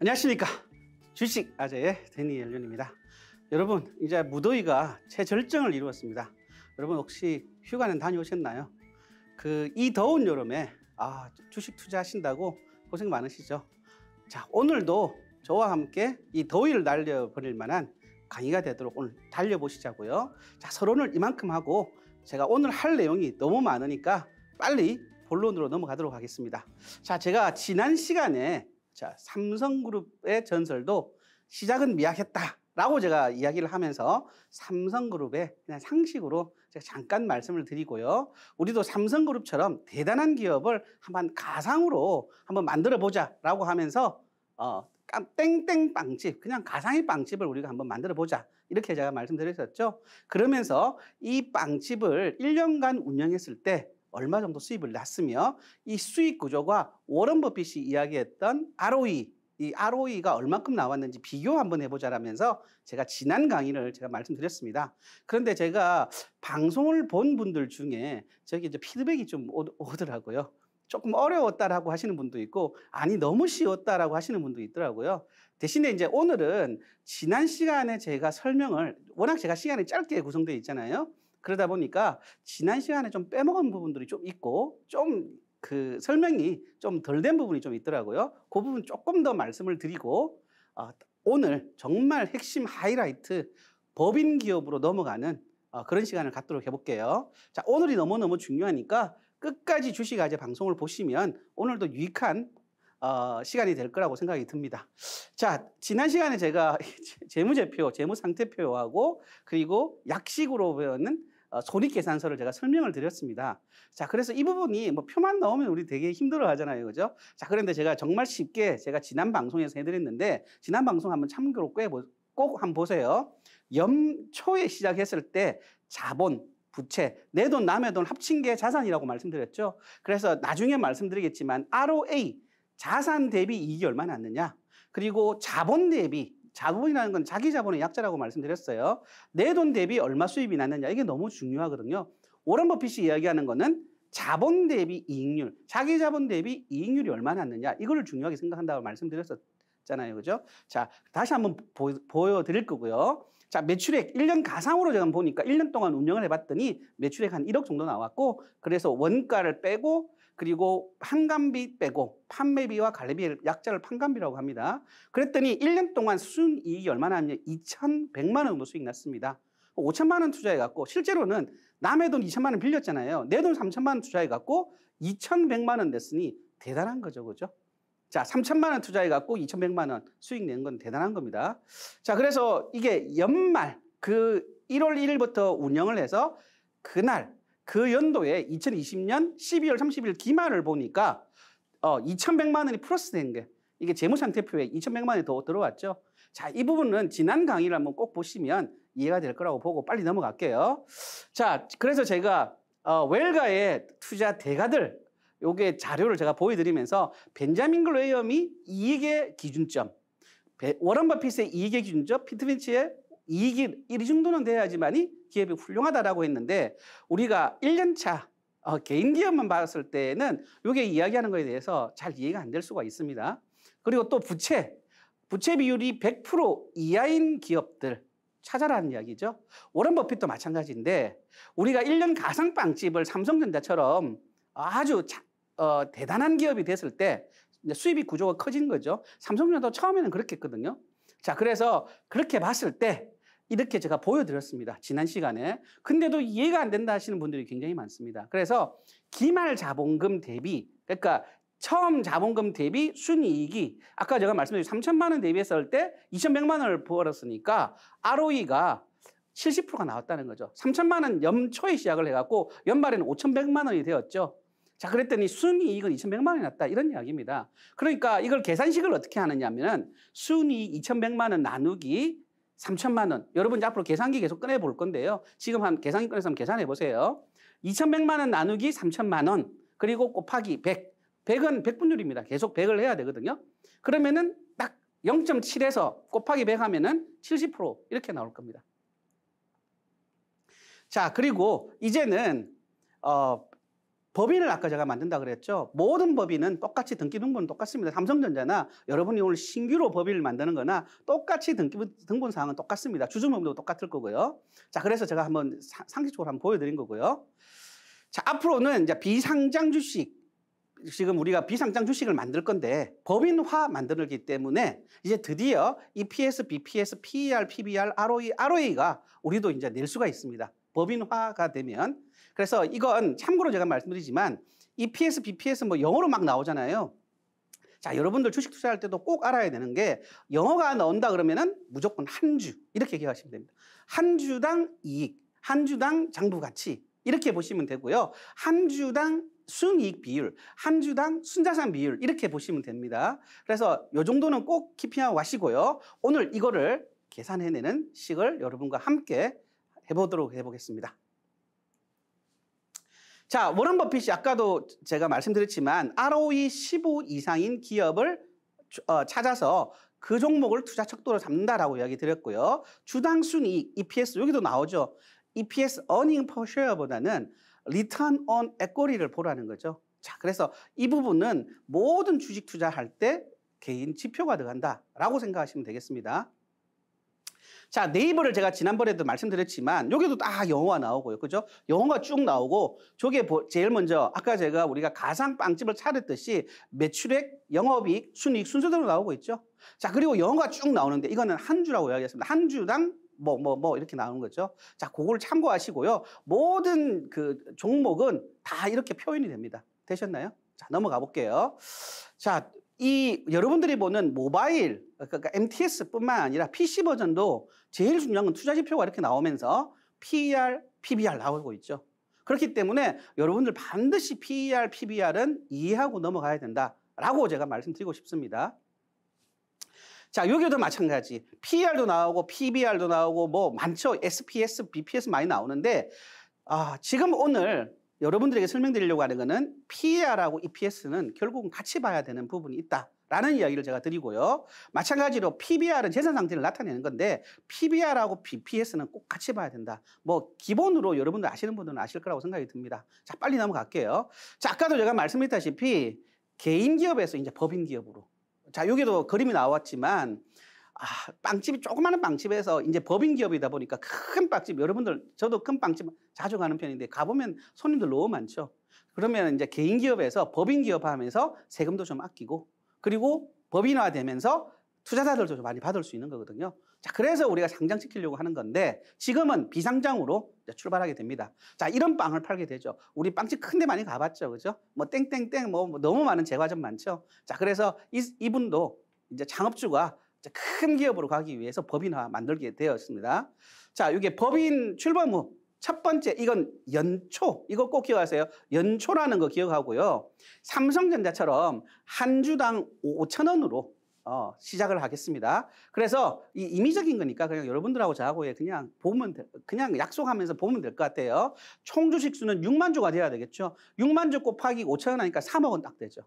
안녕하십니까 주식 아재의 데니엘륜입니다 여러분 이제 무더위가 최절정을 이루었습니다 여러분 혹시 휴가는 다녀오셨나요? 그 이 더운 여름에 아 주식 투자하신다고 고생 많으시죠? 자 오늘도 저와 함께 이 더위를 날려버릴 만한 강의가 되도록 오늘 달려보시자고요 자 서론을 이만큼 하고 제가 오늘 할 내용이 너무 많으니까 빨리 본론으로 넘어가도록 하겠습니다 자 제가 지난 시간에 자, 삼성그룹의 전설도 시작은 미약했다라고 제가 이야기를 하면서 삼성그룹의 그냥 상식으로 제가 잠깐 말씀을 드리고요. 우리도 삼성그룹처럼 대단한 기업을 한번 가상으로 한번 만들어 보자라고 하면서 어, 땡땡 빵집, 그냥 가상의 빵집을 우리가 한번 만들어 보자. 이렇게 제가 말씀드렸었죠. 그러면서 이 빵집을 1년간 운영했을 때 얼마 정도 수입을 났으며 이 수익 구조가 워런 버핏이 이야기했던 ROE 이 ROE가 얼만큼 나왔는지 비교 한번 해보자라면서 제가 지난 강의를 제가 말씀드렸습니다. 그런데 제가 방송을 본 분들 중에 저기 이제 피드백이 좀 오더라고요. 조금 어려웠다라고 하시는 분도 있고 아니 너무 쉬웠다라고 하시는 분도 있더라고요. 대신에 이제 오늘은 지난 시간에 제가 설명을 워낙 제가 시간이 짧게 구성되어 있잖아요. 그러다 보니까 지난 시간에 좀 빼먹은 부분들이 좀 있고 좀 그 설명이 좀 덜 된 부분이 좀 있더라고요. 그 부분 조금 더 말씀을 드리고 어, 오늘 정말 핵심 하이라이트 법인 기업으로 넘어가는 어, 그런 시간을 갖도록 해볼게요. 자, 오늘이 너무너무 중요하니까 끝까지 주식 아재 방송을 보시면 오늘도 유익한 어, 시간이 될 거라고 생각이 듭니다. 자, 지난 시간에 제가 재무제표, 재무상태표하고 그리고 약식으로 배우는 어, 손익계산서를 제가 설명을 드렸습니다. 자, 그래서 이 부분이 뭐 표만 넣으면 우리 되게 힘들어 하잖아요. 그죠? 자, 그런데 제가 정말 쉽게 제가 지난 방송에서 해드렸는데, 지난 방송 한번 참고로 꼭 한번 보세요. 연초에 시작했을 때 자본, 부채, 내 돈, 남의 돈 합친 게 자산이라고 말씀드렸죠. 그래서 나중에 말씀드리겠지만 ROA, 자산 대비 이익이 얼마나 났느냐. 그리고 자본 대비 자본이라는 건 자기 자본의 약자라고 말씀드렸어요. 내 돈 대비 얼마 수입이 났느냐 이게 너무 중요하거든요. 오런 버핏이 이야기하는 거는 자본 대비 이익률, 자기 자본 대비 이익률이 얼마나 났느냐 이거를 중요하게 생각한다고 말씀드렸었잖아요. 그죠? 자, 다시 한번 보, 여드릴 거고요. 자, 매출액 1년 가상으로 제가 보니까 1년 동안 운영을 해 봤더니 매출액 한 1억 정도 나왔고 그래서 원가를 빼고 그리고 판감비 빼고 판매비와 관리비 약자를 판감비라고 합니다. 그랬더니 1년 동안 순이익이 얼마나 하냐 2,100만 원 정도 수익 났습니다. 5천만 원 투자해갖고 실제로는 남의 돈 2천만 원 빌렸잖아요. 내 돈 3천만 원 투자해갖고 2,100만 원 냈으니 대단한 거죠, 그죠? 자, 3천만 원 투자해갖고 2,100만 원 수익 낸 건 대단한 겁니다. 자, 그래서 이게 연말 그 1월 1일부터 운영을 해서 그날 그 연도에 2020년 12월 30일 기말을 보니까 어, 2,100만 원이 플러스 된 게 이게 재무상태표에 2,100만 원이 더 들어왔죠. 자, 이 부분은 지난 강의를 한번 꼭 보시면 이해가 될 거라고 보고 빨리 넘어갈게요. 자, 그래서 제가 어, 웰가의 투자 대가들 요게 자료를 제가 보여드리면서 벤자민 글레이엄이 이익의 기준점, 워런 버핏의 이익의 기준점, 피트빈치의 이익이 이 정도는 돼야지만이 기업이 훌륭하다라고 했는데 우리가 1년차 어, 개인 기업만 봤을 때는 에요게 이야기하는 거에 대해서 잘 이해가 안 될 수가 있습니다. 그리고 또 부채, 부채 비율이 100% 이하인 기업들 찾아라는 이야기죠. 워런 버핏도 마찬가지인데 우리가 1년 가상 빵집을 삼성전자처럼 아주 차, 어, 대단한 기업이 됐을 때 수입이 구조가 커진 거죠. 삼성전자도 처음에는 그렇게 했거든요. 자, 그래서 그렇게 봤을 때 이렇게 제가 보여드렸습니다. 지난 시간에. 근데도 이해가 안 된다 하시는 분들이 굉장히 많습니다. 그래서 기말 자본금 대비, 그러니까 처음 자본금 대비 순이익이 아까 제가 말씀드린 3천만 원 대비했을 때 2,100만 원을 벌었으니까 ROE가 70%가 나왔다는 거죠. 3천만 원 연초에 시작을 해갖고 연말에는 5,100만 원이 되었죠. 자, 그랬더니 순이익은 2,100만 원이 났다. 이런 이야기입니다. 그러니까 이걸 계산식을 어떻게 하느냐 하면은 순이익 2,100만 원 나누기 3천만 원. 여러분 앞으로 계산기 계속 꺼내 볼 건데요. 지금 한 계산기 꺼내서 한번 계산해 보세요. 2,100만 원 나누기 3천만 원. 그리고 곱하기 100. 100은 100분율입니다. 계속 100을 해야 되거든요. 그러면은 딱 0.7에서 곱하기 100 하면은 70% 이렇게 나올 겁니다. 자, 그리고 이제는 어 법인을 아까 제가 만든다 그랬죠. 모든 법인은 똑같이 등기 등본은 똑같습니다. 삼성전자나 여러분이 오늘 신규로 법인을 만드는 거나 똑같이 등기 등본 사항은 똑같습니다. 주주명도 똑같을 거고요. 자, 그래서 제가 한번 상식적으로 한번 보여드린 거고요. 자, 앞으로는 이제 비상장 주식 지금 우리가 비상장 주식을 만들 건데 법인화 만들기 때문에 이제 드디어 EPS, BPS, PER, PBR, ROE, ROA가 우리도 이제 낼 수가 있습니다. 법인화가 되면 그래서 이건 참고로 제가 말씀드리지만 EPS, BPS 뭐 영어로 막 나오잖아요. 자, 여러분들 주식 투자할 때도 꼭 알아야 되는 게 영어가 나온다 그러면은 무조건 한 주. 이렇게 기억하시면 됩니다. 한 주당 이익, 한 주당 장부 가치. 이렇게 보시면 되고요. 한 주당 순이익 비율, 한 주당 순자산 비율 이렇게 보시면 됩니다. 그래서 요 정도는 꼭 키핑하고 가시고요. 오늘 이거를 계산해내는 식을 여러분과 함께 해보도록 해보겠습니다. 자, 워런 버핏이 아까도 제가 말씀드렸지만 ROE 15 이상인 기업을 어, 찾아서 그 종목을 투자 척도로 잡는다라고 이야기 드렸고요. 주당 순이익 EPS 여기도 나오죠. EPS earning per share보다는 return on equity를 보라는 거죠. 자, 그래서 이 부분은 모든 주식 투자할 때 개인 지표가 들어간다라고 생각하시면 되겠습니다. 자, 네이버를 제가 지난번에도 말씀드렸지만 여기도 다 영어가 나오고요. 그죠? 영어가 쭉 나오고 저게 제일 먼저 아까 제가 우리가 가상 빵집을 차렸듯이 매출액, 영업이익, 순이익 순서대로 나오고 있죠. 자, 그리고 영어가 쭉 나오는데 이거는 한 주라고 이야기했습니다. 한 주당 뭐, 뭐, 뭐, 이렇게 나오는 거죠. 자, 그거를 참고하시고요. 모든 그 종목은 다 이렇게 표현이 됩니다. 되셨나요? 자, 넘어가 볼게요. 자, 이 여러분들이 보는 모바일, 그러니까 MTS뿐만 아니라 PC 버전도 제일 중요한 건 투자 지표가 이렇게 나오면서 PER, PBR 나오고 있죠. 그렇기 때문에 여러분들 반드시 PER, PBR은 이해하고 넘어가야 된다라고 제가 말씀드리고 싶습니다. 자, 여기도 마찬가지. PER도 나오고 PBR도 나오고 뭐 많죠. SPS, BPS 많이 나오는데 아, 지금 오늘 여러분들에게 설명드리려고 하는 것은 PER하고 EPS는 결국은 같이 봐야 되는 부분이 있다. 라는 이야기를 제가 드리고요. 마찬가지로 PBR은 재산 상태를 나타내는 건데 PBR하고 BPS는 꼭 같이 봐야 된다. 뭐 기본으로 여러분들 아시는 분들은 아실 거라고 생각이 듭니다. 자, 빨리 넘어갈게요. 자, 아까도 제가 말씀드렸다시피 개인 기업에서 이제 법인 기업으로 자, 여기도 그림이 나왔지만 아, 빵집이 조그마한 빵집에서 이제 법인 기업이다 보니까 큰 빵집 여러분들 저도 큰 빵집 자주 가는 편인데 가보면 손님들 너무 많죠. 그러면 이제 개인 기업에서 법인 기업 하면서 세금도 좀 아끼고 그리고 법인화 되면서 투자자들도 좀 많이 받을 수 있는 거거든요. 자, 그래서 우리가 상장시키려고 하는 건데 지금은 비상장으로 출발하게 됩니다. 자, 이런 빵을 팔게 되죠. 우리 빵집 큰 데 많이 가봤죠. 그죠? 뭐 땡땡땡 뭐, 뭐 너무 많은 재과점 많죠. 자, 그래서 이, 이분도 이제 창업주가 큰 기업으로 가기 위해서 법인화 만들게 되었습니다. 자, 이게 법인 출범후 첫 번째 이건 연초 이거 꼭 기억하세요. 연초라는 거 기억하고요. 삼성전자처럼 한 주당 5천 원으로 어, 시작을 하겠습니다. 그래서 이 임의적인 거니까 그냥 여러분들하고 저하고 그냥 보면 되, 그냥 약속하면서 보면 될 것 같아요. 총 주식 수는 6만 주가 돼야 되겠죠. 6만 주 곱하기 5천 원 하니까 3억 원딱 되죠.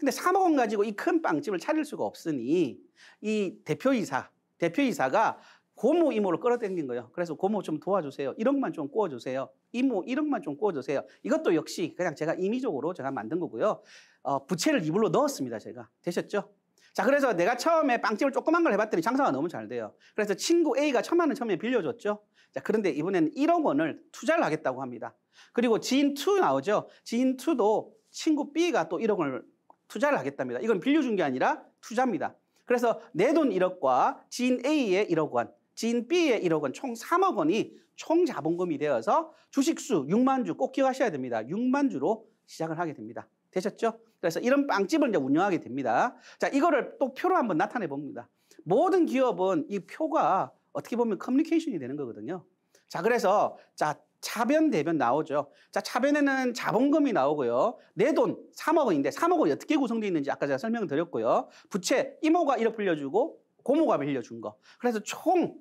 근데 3억 원 가지고 이 큰 빵집을 차릴 수가 없으니 이 대표이사, 대표이사가 고모 이모를 끌어당긴 거예요. 그래서 고모 좀 도와주세요. 1억만 좀 구워주세요. 이모 1억만 좀 구워주세요. 이것도 역시 그냥 제가 임의적으로 제가 만든 거고요. 어, 부채를 이불로 넣었습니다. 제가. 되셨죠? 자, 그래서 내가 처음에 빵집을 조그만 걸 해봤더니 장사가 너무 잘 돼요. 그래서 친구 A가 천만 원 처음에 빌려줬죠. 자, 그런데 이번에는 1억 원을 투자를 하겠다고 합니다. 그리고 지인 2 나오죠. 지인 2도 친구 B가 또 1억 원을 투자를 하겠답니다. 이건 빌려준 게 아니라 투자입니다. 그래서 내 돈 1억과 지인 A의 1억 원, 지인 B의 1억 원, 총 3억 원이 총 자본금이 되어서 주식수 6만 주 꼭 기억하셔야 됩니다. 6만 주로 시작을 하게 됩니다. 되셨죠? 그래서 이런 빵집을 이제 운영하게 됩니다. 자, 이거를 또 표로 한번 나타내 봅니다. 모든 기업은 이 표가 어떻게 보면 커뮤니케이션이 되는 거거든요. 자, 그래서 자, 차변 대변 나오죠. 자, 차변에는 자본금이 나오고요. 내 돈 3억 원인데 3억 원이 어떻게 구성되어 있는지 아까 제가 설명을 드렸고요. 부채 이모가 1억 빌려주고 고모가 빌려준 거. 그래서 총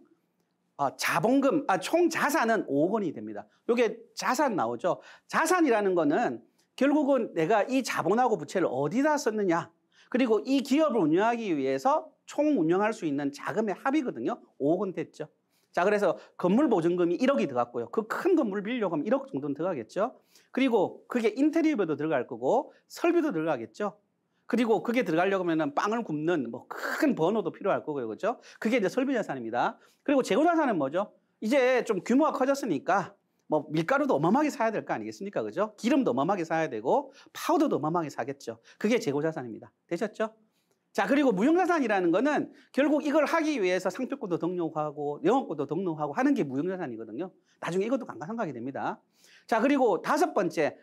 아, 자본금, 아, 총 자산은 5억 원이 됩니다. 요게 자산 나오죠. 자산이라는 거는 결국은 내가 이 자본하고 부채를 어디다 썼느냐. 그리고 이 기업을 운영하기 위해서 총 운영할 수 있는 자금의 합이거든요. 5억 원 됐죠. 자, 그래서 건물 보증금이 1억이 들어갔고요. 그 큰 건물 빌려고하면 1억 정도는 들어가겠죠. 그리고 그게 인테리어비도 들어갈 거고 설비도 들어가겠죠. 그리고 그게 들어가려고 하면 빵을 굽는 뭐 큰 번호도 필요할 거고요. 그렇죠? 그게 이제 설비 자산입니다. 그리고 재고 자산은 뭐죠? 이제 좀 규모가 커졌으니까 뭐 밀가루도 어마어마하게 사야 될 거 아니겠습니까? 그죠? 기름도 어마어마하게 사야 되고 파우더도 어마어마하게 사겠죠. 그게 재고 자산입니다. 되셨죠? 자, 그리고 무형자산이라는 거는 결국 이걸 하기 위해서 상표권도 등록하고 영업권도 등록하고 하는 게 무형자산이거든요. 나중에 이것도 감가상각이 됩니다. 자, 그리고 다섯 번째,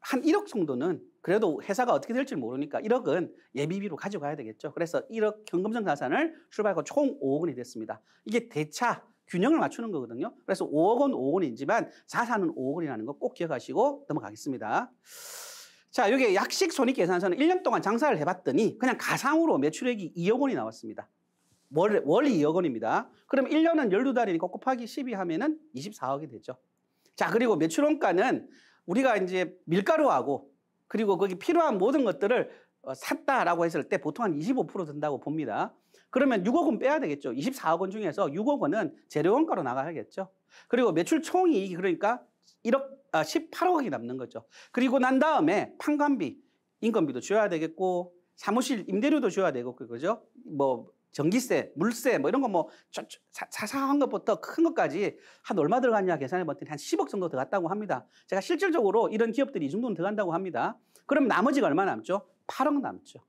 한 1억 정도는 그래도 회사가 어떻게 될지 모르니까 1억은 예비비로 가져가야 되겠죠. 그래서 1억 경금성 자산을 출발하고 총 5억 원이 됐습니다. 이게 대차 균형을 맞추는 거거든요. 그래서 5억 원, 5억 원이지만 자산은 5억 원이라는 거 꼭 기억하시고 넘어가겠습니다. 자, 여기 약식 손익 계산서는 1년 동안 장사를 해봤더니 그냥 가상으로 매출액이 2억 원이 나왔습니다. 월, 월 2억 원입니다. 그럼 1년은 12달이니까 곱하기 12 하면은 24억이 되죠. 자, 그리고 매출 원가는 우리가 이제 밀가루하고 그리고 거기 필요한 모든 것들을 어, 샀다라고 했을 때 보통 한 25% 든다고 봅니다. 그러면 6억 원 빼야 되겠죠. 24억 원 중에서 6억 원은 재료 원가로 나가야겠죠. 그리고 매출 총이익 이 그러니까 1억, 아, 18억이 남는 거죠. 그리고 난 다음에 판관비, 인건비도 줘야 되겠고, 사무실 임대료도 줘야 되고, 그, 그죠? 뭐, 전기세, 물세, 뭐 이런 거 뭐 자사한 것부터 큰 것까지 한 얼마 들어갔냐 계산해 봤더니 한 10억 정도 들어갔다고 합니다. 제가 실질적으로 이런 기업들이 이 정도는 들어간다고 합니다. 그럼 나머지가 얼마 남죠? 8억 남죠.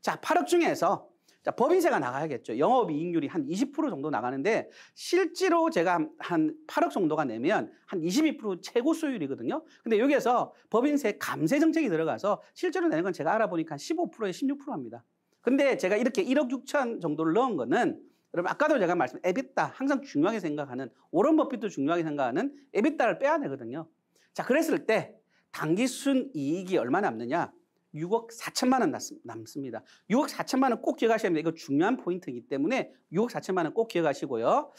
자, 8억 중에서 자, 법인세가 나가야겠죠. 영업이익률이 한 20% 정도 나가는데 실제로 제가 한 8억 정도가 내면 한 22% 최고 수율이거든요. 근데 여기에서 법인세 감세 정책이 들어가서 실제로 내는 건 제가 알아보니까 한 15%에 16%합니다. 근데 제가 이렇게 1억 6천 정도를 넣은 거는 여러분 아까도 제가 말씀 에비타 항상 중요하게 생각하는 오런 버핏도 중요하게 생각하는 에비타를 빼야 되거든요. 자, 그랬을 때 단기순 이익이 얼마 남느냐? 6억 4천만 원 남습니다. 6억 4천만 원 꼭 기억하셔야 됩니다. 이거 중요한 포인트이기 때문에 6억 4천만 원 꼭 기억하시고요.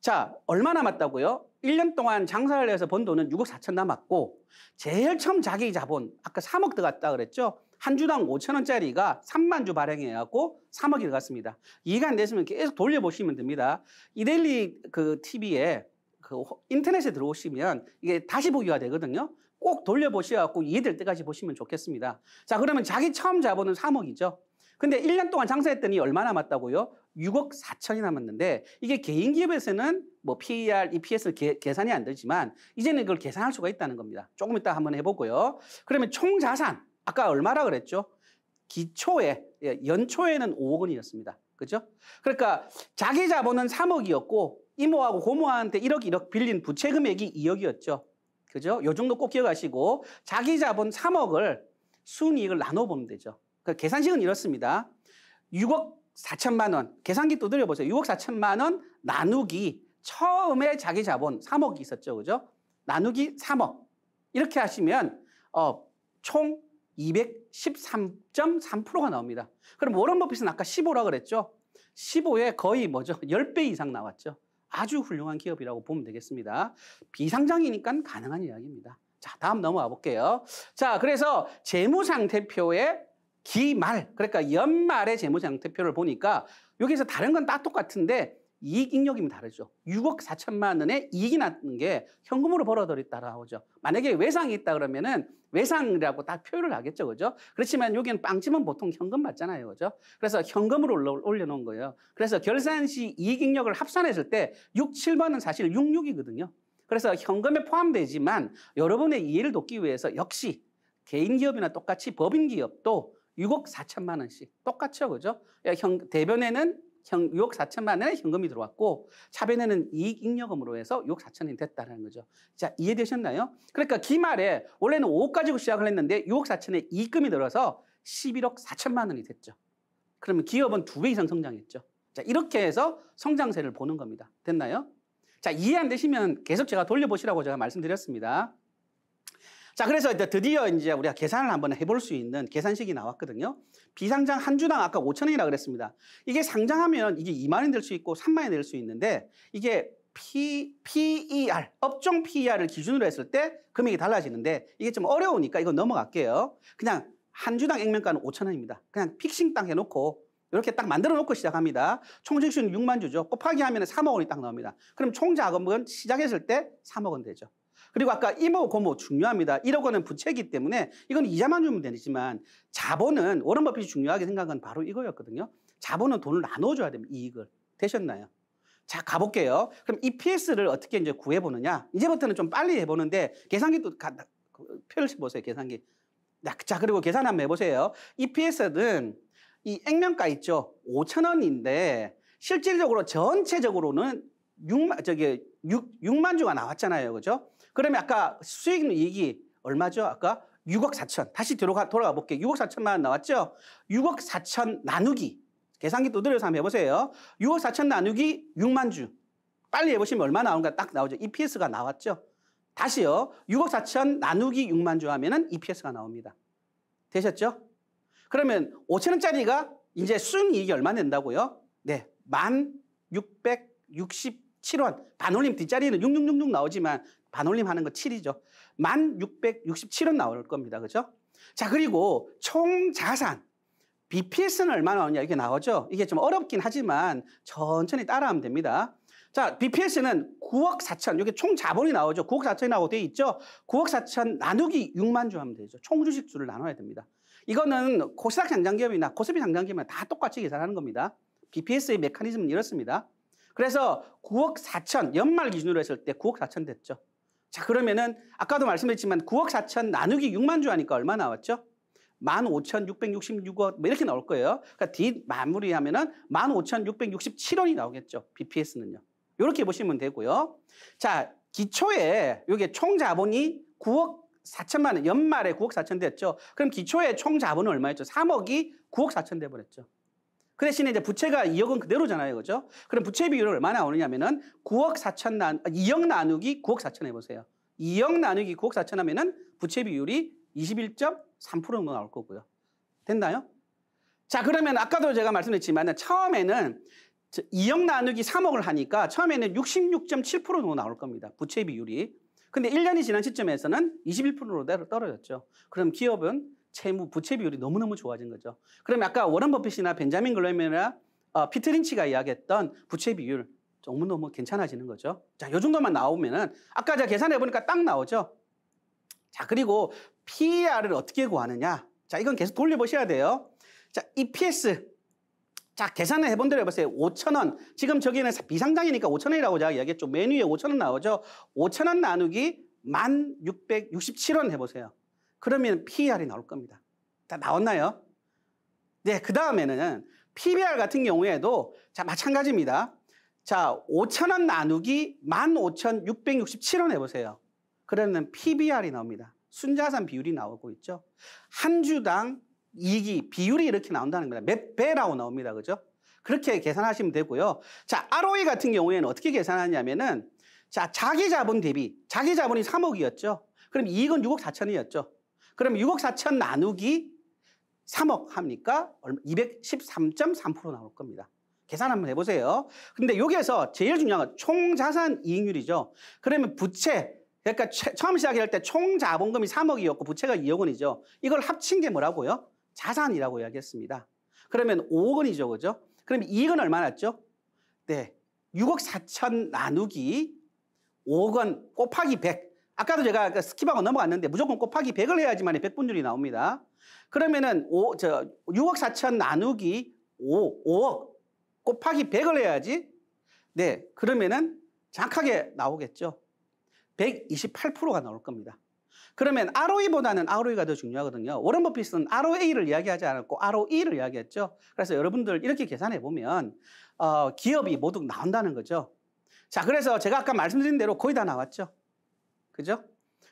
자, 얼마 남았다고요? 1년 동안 장사를 해서 번 돈은 6억 4천 남았고 제일 처음 자기 자본 아까 3억 들어갔다 그랬죠? 한 주당 5천 원짜리가 3만 주 발행해갖고 3억이 들어갔습니다. 이해가 안 되시면 계속 돌려보시면 됩니다. 이델리 그 TV에 그 인터넷에 들어오시면 이게 다시 보기가 되거든요. 꼭 돌려보셔갖고 이해될 때까지 보시면 좋겠습니다. 자, 그러면 자기 처음 자본은 3억이죠. 근데 1년 동안 장사했더니 얼마 남았다고요? 6억 4천이 남았는데 이게 개인 기업에서는 뭐 PER, EPS 개, 계산이 안 되지만 이제는 그걸 계산할 수가 있다는 겁니다. 조금 이따 한번 해보고요. 그러면 총 자산 아까 얼마라 그랬죠? 기초에 예, 연초에는 5억 원이었습니다. 그죠? 그러니까 자기 자본은 3억이었고 이모하고 고모한테 1억 1억 빌린 부채 금액이 2억이었죠. 그죠? 요 정도 꼭 기억하시고 자기 자본 3억을 순이익을 나눠보면 되죠. 그 계산식은 이렇습니다. 6억 4천만 원, 계산기 두드려 보세요. 6억 4천만 원 나누기 처음에 자기 자본 3억이 있었죠. 그죠? 나누기 3억. 이렇게 하시면 어, 총 213.3%가 나옵니다. 그럼 워런 버핏은 아까 15라 고 그랬죠? 15에 거의 뭐죠? 10배 이상 나왔죠. 아주 훌륭한 기업이라고 보면 되겠습니다. 비상장이니까 가능한 이야기입니다. 자, 다음 넘어가 볼게요. 자, 그래서 재무상태표의 기말, 그러니까 연말의 재무상태표를 보니까 여기서 다른 건 다 똑같은데 이익잉여금이 다르죠. 6억 4천만 원의 이익이 났는 게 현금으로 벌어들였다 고하죠 만약에 외상이 있다 그러면은 외상이라고 딱 표현을 하겠죠. 그죠? 그렇지만 여기는 빵집은 보통 현금 맞잖아요. 그죠? 그래서 현금으로 올려놓은 거예요. 그래서 결산 시 이익잉여을 합산했을 때 6, 7번은 사실 66이거든요. 그래서 현금에 포함되지만 여러분의 이해를 돕기 위해서 역시 개인 기업이나 똑같이 법인 기업도 6억 4천만 원씩 똑같죠. 그죠? 그러니까 대변에는 형, 6억 4천만 원의 현금이 들어왔고 차변에는 이익 잉여금으로 해서 6억 4천이 됐다는 거죠. 자 이해되셨나요? 그러니까 기말에 원래는 5억 가지고 시작을 했는데 6억 4천에 이익금이 들어서 11억 4천만 원이 됐죠. 그러면 기업은 두 배 이상 성장했죠. 자 이렇게 해서 성장세를 보는 겁니다. 됐나요? 자 이해 안 되시면 계속 제가 돌려보시라고 제가 말씀드렸습니다. 자, 그래서 이제 드디어 이제 우리가 계산을 한번 해볼 수 있는 계산식이 나왔거든요. 비상장 한 주당 아까 5천 원이라 그랬습니다. 이게 상장하면 이게 2만 원 될 수 있고 3만 원될 수 있는데 이게 P, PER, 업종 PER을 기준으로 했을 때 금액이 달라지는데 이게 좀 어려우니까 이거 넘어갈게요. 그냥 한 주당 액면가는 5천 원입니다. 그냥 픽싱 딱 해놓고 이렇게 딱 만들어 놓고 시작합니다. 총지수는 6만 주죠. 곱하기 하면 3억 원이 딱 나옵니다. 그럼 총작업은 시작했을 때 3억 원 되죠. 그리고 아까 이모, 고모 중요합니다. 1억 원은 부채기 때문에 이건 이자만 주면 되지만 자본은 워런 버핏이 중요하게 생각한 바로 이거였거든요. 자본은 돈을 나눠줘야 됩니다. 이익을. 되셨나요? 자, 가볼게요. 그럼 EPS를 어떻게 이제 구해보느냐. 이제부터는 좀 빨리 해보는데 계산기도 가, 그, 표를 보세요. 계산기. 자, 그리고 계산 한번 해보세요. EPS는 이 액면가 있죠. 5천 원인데 실질적으로 전체적으로는 6만 저기 6, 6만 주가 나왔잖아요. 그죠? 그러면 아까 수익 얘기 얼마죠? 아까 6억 4천. 다시 들어가, 돌아가 볼게요. 6억 4천만 원 나왔죠? 6억 4천 나누기. 계산기 두드려서 한번 해보세요. 6억 4천 나누기 6만 주. 빨리 해보시면 얼마 나오는가 딱 나오죠. EPS가 나왔죠. 다시요. 6억 4천 나누기 6만 주 하면은 EPS가 나옵니다. 되셨죠? 그러면 5천원짜리가 이제 순이익이 얼마 된다고요 네. 1,667원. 반올림 뒷자리는 6666 나오지만 반올림 하는 거 7이죠. 1 6 6 7은 나올 겁니다. 그죠? 자, 그리고 총 자산. BPS는 얼마나 나오냐 이게 나오죠. 이게 좀 어렵긴 하지만 천천히 따라하면 됩니다. 자, BPS는 9억 4천. 이게 총 자본이 나오죠. 9억 4천이 나오고 돼 있죠. 9억 4천 나누기 6만 주 하면 되죠. 총 주식 수를 나눠야 됩니다. 이거는 코스닥 장장기업이나 코스피 장장기업이나 다 똑같이 계산하는 겁니다. BPS의 메커니즘은 이렇습니다. 그래서 9억 4천 연말 기준으로 했을 때 9억 4천 됐죠. 자, 그러면은 아까도 말씀드렸지만 9억 4천 나누기 6만 주 하니까 얼마 나왔죠? 15,666원 뭐 이렇게 나올 거예요. 그러니까 뒷 마무리하면은 15,667원이 나오겠죠. BPS는요. 이렇게 보시면 되고요. 자, 기초에 이게 총 자본이 9억 4천만 원, 연말에 9억 4천 됐죠. 그럼 기초에 총 자본은 얼마였죠? 3억이 9억 4천 돼버렸죠. 그 대신에 이제 부채가 2억은 그대로잖아요. 그죠? 그럼 부채 비율은 얼마나 나오느냐면은 9억 4천 나, 2억 나누기 9억 4천 해보세요. 2억 나누기 9억 4천 하면은 부채 비율이 21.3% 정도 나올 거고요. 됐나요? 자, 그러면 아까도 제가 말씀했지만 처음에는 2억 나누기 3억을 하니까 처음에는 66.7% 정도 나올 겁니다. 부채 비율이. 근데 1년이 지난 시점에서는 21%로 떨어졌죠. 그럼 기업은 채무 부채 비율이 너무너무 좋아진 거죠. 그러면 아까 워런 버핏이나 벤자민 글로멘이나 어, 피트 린치가 이야기했던 부채 비율 너무너무 괜찮아지는 거죠. 자, 요 정도만 나오면은 아까 제가 계산해 보니까 딱 나오죠. 자, 그리고 PER을 어떻게 구하느냐? 자, 이건 계속 돌려 보셔야 돼요. 자, EPS 자, 계산을 해본 대로 해보세요. 5천원 지금 저기는 비상장이니까 5천원이라고 제가 이야기했죠. 메뉴에 5천원 나오죠. 5천원 나누기 1,667원 해보세요. 그러면 PER이 나올 겁니다. 다 나왔나요? 네, 그 다음에는 PBR 같은 경우에도 자, 마찬가지입니다. 자, 5천원 나누기 15,667원 해보세요. 그러면 PBR이 나옵니다. 순자산 비율이 나오고 있죠. 한 주당 이익이 비율이 이렇게 나온다는 겁니다. 몇 배라고 나옵니다. 그죠? 그렇게 계산하시면 되고요. 자, ROE 같은 경우에는 어떻게 계산하냐면은 자, 자기 자본 대비 자기 자본이 3억이었죠. 그럼 이익은 6억 4천이었죠. 그럼 6억 4천 나누기 3억 합니까? 213.3% 나올 겁니다. 계산 한번 해보세요. 근데 여기에서 제일 중요한 건 총자산 이익률이죠. 그러면 부채, 그러니까 처음 시작할 때 총자본금이 3억이었고 부채가 2억 원이죠. 이걸 합친 게 뭐라고요? 자산이라고 이야기했습니다. 그러면 5억 원이죠, 그죠? 그럼 이익은 얼마 났죠? 네, 6억 4천 나누기 5억 원 곱하기 100. 아까도 제가 그 스킵하고 넘어갔는데 무조건 곱하기 100을 해야지만 1 0 0분율이 나옵니다. 그러면은 5, 저 6억 4천 나누기 5, 5억 곱하기 100을 해야지 네 그러면은 정확하게 나오겠죠. 128%가 나올 겁니다. 그러면 ROE보다는 ROE가 더 중요하거든요. 워런 버핏은 ROA를 이야기하지 않았고 ROE를 이야기했죠. 그래서 여러분들 이렇게 계산해 보면 어, 기업이 모두 나온다는 거죠. 자, 그래서 제가 아까 말씀드린 대로 거의 다 나왔죠. 그죠?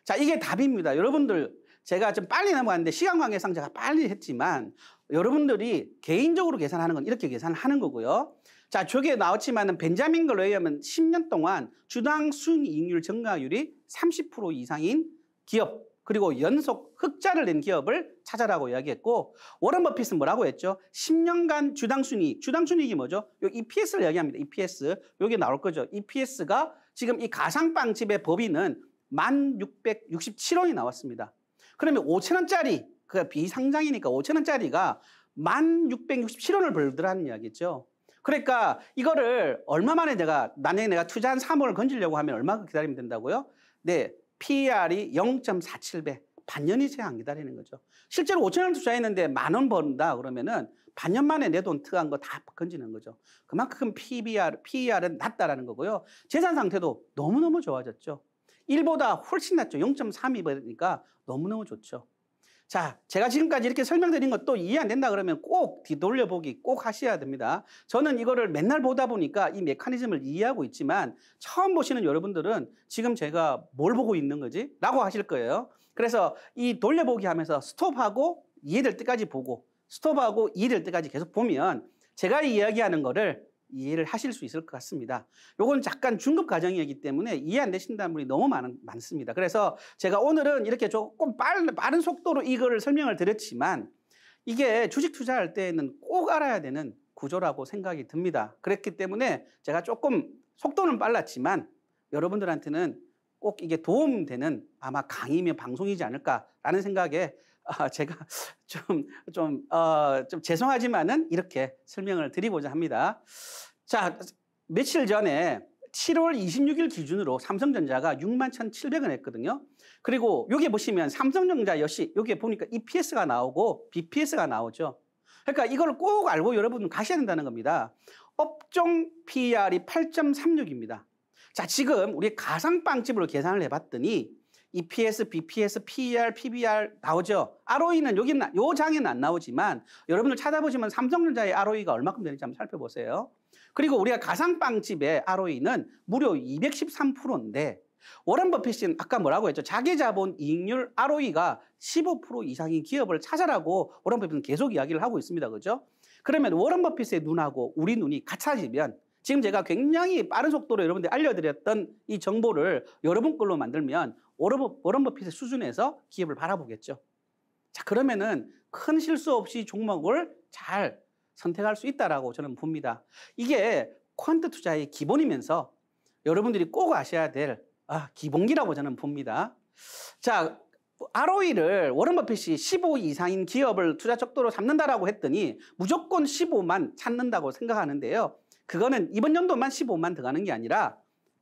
자, 이게 답입니다. 여러분들, 제가 좀 빨리 넘어갔는데 시간 관계상 제가 빨리 했지만 여러분들이 개인적으로 계산하는 건 이렇게 계산을 하는 거고요. 자, 저기에 나왔지만은 벤자민 걸로얘기 하면 10년 동안 주당 순이익률 증가율이 30% 이상인 기업 그리고 연속 흑자를 낸 기업을 찾아라고 이야기했고 워런 버핏은 뭐라고 했죠? 10년간 주당 순이익, 주당 순이익이 뭐죠? 요 EPS를 이야기합니다. EPS. 요게 나올 거죠. EPS가 지금 이 가상빵집의 법인은 1,667원이 나왔습니다. 그러면 5천원짜리그 비상장이니까 5천원짜리가 1,667원을 벌더라는 이야기죠. 그러니까 이거를 얼마 만에 내가, 만약에 내가 투자한 3억을 건지려고 하면 얼마 기다리면 된다고요? 네, PER이 0.47배. 반년 이채 안 기다리는 거죠. 실제로 5천 원 투자했는데 만 원 번다 그러면은 반년 만에 내돈 트한 거 다 건지는 거죠. 그만큼 PBR, PER은 낮다라는 거고요. 재산 상태도 너무너무 좋아졌죠. 1보다 훨씬 낫죠. 0.32배니까 너무너무 좋죠. 자, 제가 지금까지 이렇게 설명드린 것도 이해 안 된다 그러면 꼭 뒤돌려보기 꼭 하셔야 됩니다. 저는 이거를 맨날 보다 보니까 이 메커니즘을 이해하고 있지만 처음 보시는 여러분들은 지금 제가 뭘 보고 있는 거지? 라고 하실 거예요. 그래서 이 돌려보기 하면서 스톱하고 이해될 때까지 보고 스톱하고 이해될 때까지 계속 보면 제가 이야기하는 거를 이해를 하실 수 있을 것 같습니다. 요건 잠깐 중급 과정이기 때문에 이해 안 되신다는 분이 너무 많, 은 많습니다. 그래서 제가 오늘은 이렇게 조금 빠른, 빠른 속도로 이거를 설명을 드렸지만 이게 주식 투자할 때는꼭 알아야 되는 구조라고 생각이 듭니다. 그렇기 때문에 제가 조금 속도는 빨랐지만 여러분들한테는 꼭 이게 도움되는 아마 강의며 방송이지 않을까라는 생각에 아, 제가 좀, 좀, 어, 좀 죄송하지만은 이렇게 설명을 드리고자 합니다. 자, 며칠 전에 7월 26일 기준으로 삼성전자가 6 1,700원 했거든요. 그리고 여기 보시면 삼성전자 역시 여기 보니까 EPS가 나오고 BPS가 나오죠. 그러니까 이걸 꼭 알고 여러분 가셔야 된다는 겁니다. 업종 PR이 8.36입니다. 자, 지금 우리 가상빵집으로 계산을 해봤더니 EPS, BPS, PER, PBR 나오죠. ROE는 여기 요 장에는 안 나오지만 여러분들 찾아보시면 삼성전자의 ROE가 얼마큼 되는지 한번 살펴보세요. 그리고 우리가 가상빵집의 ROE는 무려 213%인데 워런 버핏은 아까 뭐라고 했죠? 자기 자본 이익률 ROE가 15% 이상인 기업을 찾아라고 워런 버핏은 계속 이야기를 하고 있습니다. 그죠? 그러면 워런 버핏의 눈하고 우리 눈이 같아지면 지금 제가 굉장히 빠른 속도로 여러분들 알려드렸던 이 정보를 여러분 걸로 만들면 워런 버핏의 수준에서 기업을 바라보겠죠. 자, 그러면은 큰 실수 없이 종목을 잘 선택할 수 있다라고 저는 봅니다. 이게 퀀트 투자의 기본이면서 여러분들이 꼭 아셔야 될 아, 기본기라고 저는 봅니다. 자, ROE를 워런 버핏이 15 이상인 기업을 투자 적도로 잡는다라고 했더니 무조건 15만 찾는다고 생각하는데요. 그거는 이번 연도만 15만 들어가는 게 아니라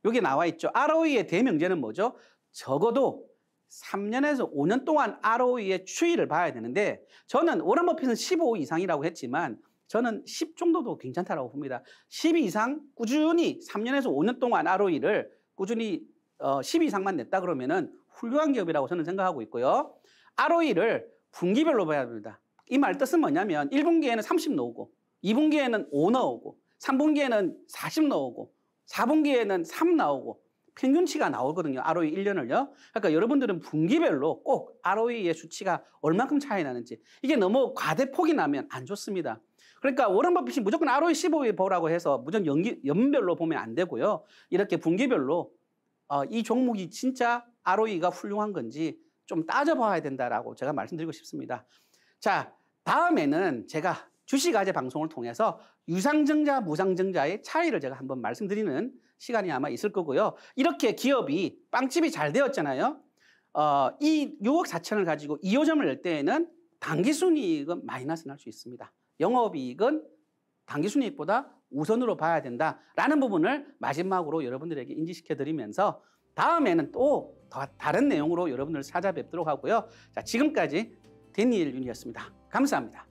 여기 나와 있죠. ROE의 대명제는 뭐죠? 적어도 3년에서 5년 동안 ROE의 추이를 봐야 되는데 저는 워런 버핏은 15 이상이라고 했지만 저는 10 정도도 괜찮다라고 봅니다. 10 이상 꾸준히 3년에서 5년 동안 ROE를 꾸준히 어, 10 이상만 냈다 그러면은 훌륭한 기업이라고 저는 생각하고 있고요. ROE를 분기별로 봐야 됩니다. 이 말 뜻은 뭐냐면 1분기에는 30 넣고 2분기에는 5 나오고 3분기에는 40 나오고 4분기에는 3 나오고 평균치가 나오거든요. ROE 1년을요. 그러니까 여러분들은 분기별로 꼭 ROE의 수치가 얼만큼 차이 나는지 이게 너무 과대폭이 나면 안 좋습니다. 그러니까 워런 버핏이 무조건 ROE 15에 보라고 해서 무조건 연기, 연별로 보면 안 되고요. 이렇게 분기별로 어, 이 종목이 진짜 ROE가 훌륭한 건지 좀 따져봐야 된다라고 제가 말씀드리고 싶습니다. 자, 다음에는 제가 주식아재 방송을 통해서 유상증자, 무상증자의 차이를 제가 한번 말씀드리는 시간이 아마 있을 거고요. 이렇게 기업이 빵집이 잘 되었잖아요. 어, 이 6억 4천을 가지고 2호점을 낼 때에는 단기순이익은 마이너스 날 수 있습니다. 영업이익은 단기순이익보다 우선으로 봐야 된다라는 부분을 마지막으로 여러분들에게 인지시켜 드리면서 다음에는 또 다른 내용으로 여러분을 찾아뵙도록 하고요. 자, 지금까지 데니엘 윤이었습니다. 감사합니다.